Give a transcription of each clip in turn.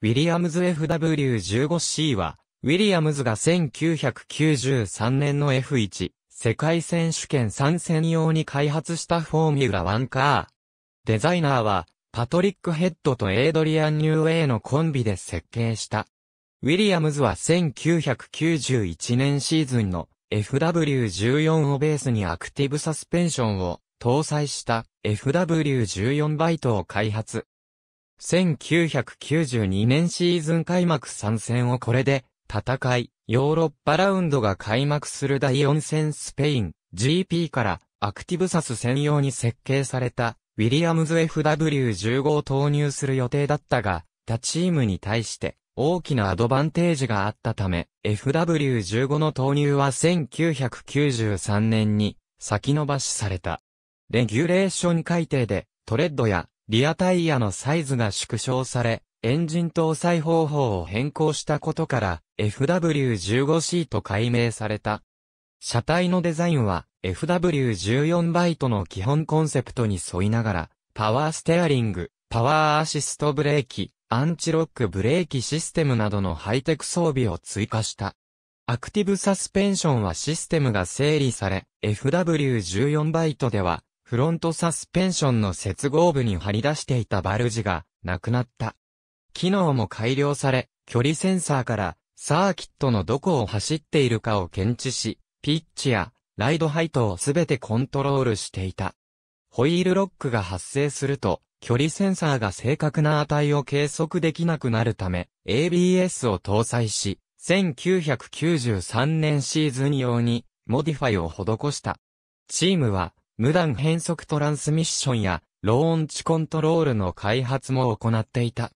ウィリアムズ FW15C は、ウィリアムズが1993年の F1 世界選手権参戦用に開発したフォーミュラワンカー。デザイナーは、パトリック・ヘッドとエイドリアン・ニューウェイのコンビで設計した。ウィリアムズは1991年シーズンの FW14 をベースにアクティブサスペンションを搭載した FW14 バイトを開発。1992年シーズン開幕3戦をこれで戦い、ヨーロッパラウンドが開幕する第4戦スペイン GP からアクティブサス専用に設計されたウィリアムズ FW15 を投入する予定だったが、他チームに対して大きなアドバンテージがあったため、FW15 の投入は1993年に先延ばしされた。レギュレーション改定でトレッドやリアタイヤのサイズが縮小され、エンジン搭載方法を変更したことから FW15C と改名された。車体のデザインは FW14 バイトの基本コンセプトに沿いながら、パワーステアリング、パワーアシストブレーキ、アンチロックブレーキシステムなどのハイテク装備を追加した。アクティブサスペンションはシステムが整理され、FW14 バイトでは、フロントサスペンションの接合部に張り出していたバルジがなくなった。機能も改良され、距離センサーからサーキットのどこを走っているかを検知し、ピッチやライドハイトをすべてコントロールしていた。ホイールロックが発生すると、距離センサーが正確な値を計測できなくなるため、ABS を搭載し、1993年シーズン用に、モディファイを施した。チームは、無断変速トランスミッションや、ローンチコントロールの開発も行っていた。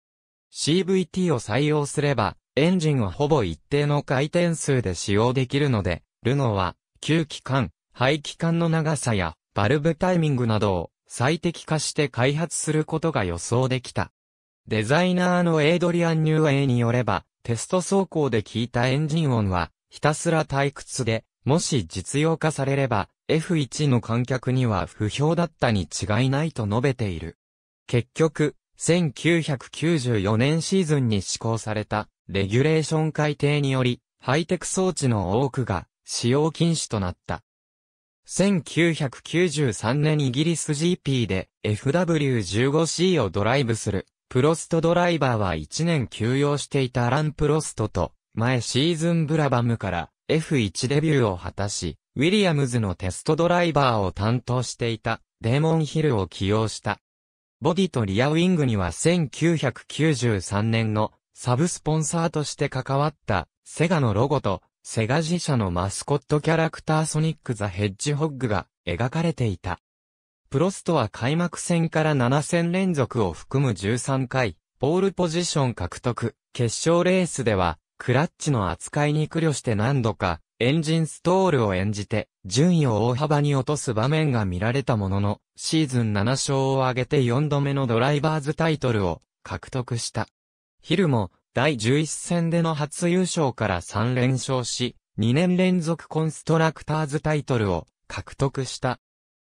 CVT を採用すれば、エンジンをほぼ一定の回転数で使用できるので、ルノは、吸気管、排気管の長さや、バルブタイミングなどを最適化して開発することが予想できた。デザイナーのエイドリアン・ニューエイによれば、テスト走行で聞いたエンジン音は、ひたすら退屈で、もし実用化されれば、F1 の観客には不評だったに違いないと述べている。結局、1994年シーズンに施行されたレギュレーション改定により、ハイテク装置の多くが使用禁止となった。1993年イギリス GP で FW15C をドライブするプロストドライバーは1年休養していたアラン・プロストと前シーズンブラバムから F1 デビューを果たし、ウィリアムズのテストドライバーを担当していたデーモンヒルを起用した。ボディとリアウィングには1993年のサブスポンサーとして関わったセガのロゴとセガ自社のマスコットキャラクターソニック・ザ・ヘッジホッグが描かれていた。プロストは開幕戦から7戦連続を含む13回、ポールポジション獲得。決勝レースでは、クラッチの扱いに苦慮して何度か、エンジンストールを演じて、順位を大幅に落とす場面が見られたものの、シーズン7勝を挙げて4度目のドライバーズタイトルを獲得した。ヒルも、第11戦での初優勝から3連勝し、2年連続コンストラクターズタイトルを獲得した。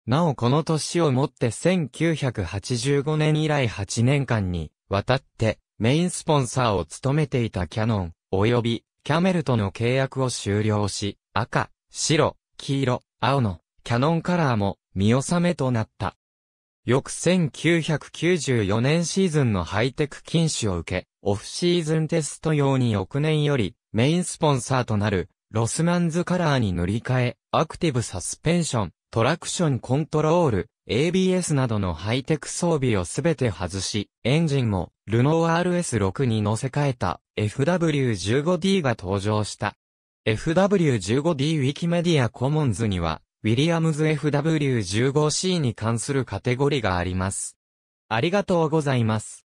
なおこの年をもって1985年以来8年間にわたってメインスポンサーを務めていたキャノン、及びキャメルとの契約を終了し、赤、白、黄色、青のキャノンカラーも見納めとなった。翌1994年シーズンのハイテク禁止を受け、オフシーズンテスト用に翌年よりメインスポンサーとなるロスマンズカラーに塗り替え、アクティブサスペンション、トラクションコントロール、ABS などのハイテク装備をすべて外し、エンジンもルノー RS6 に乗せ替えた。FW15D が登場した。FW15D ウィキメディアコモンズには、ウィリアムズ FW15C に関するカテゴリがあります。ありがとうございます。